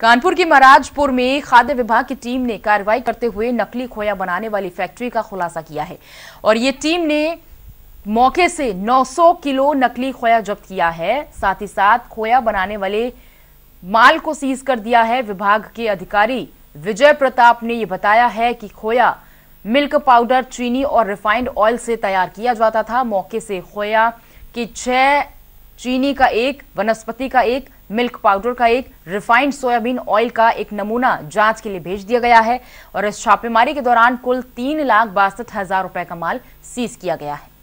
कानपुर के महाराजपुर में खाद्य विभाग की टीम ने कार्रवाई करते हुए नकली खोया बनाने वाली फैक्ट्री का खुलासा किया है और ये टीम ने मौके से 900 किलो नकली खोया जब्त किया है साथ ही साथ खोया बनाने वाले माल को सीज कर दिया है विभाग के अधिकारी विजय प्रताप ने यह बताया है कि खोया मिल्क पाउडर चीनी और रिफाइंड ऑयल से तैयार किया जाता था मौके से खोया की छह चीनी का एक वनस्पति का एक मिल्क पाउडर का एक रिफाइंड सोयाबीन ऑयल का एक नमूना जांच के लिए भेज दिया गया है और इस छापेमारी के दौरान कुल तीन लाख बासठ हजार रुपए का माल सीज किया गया है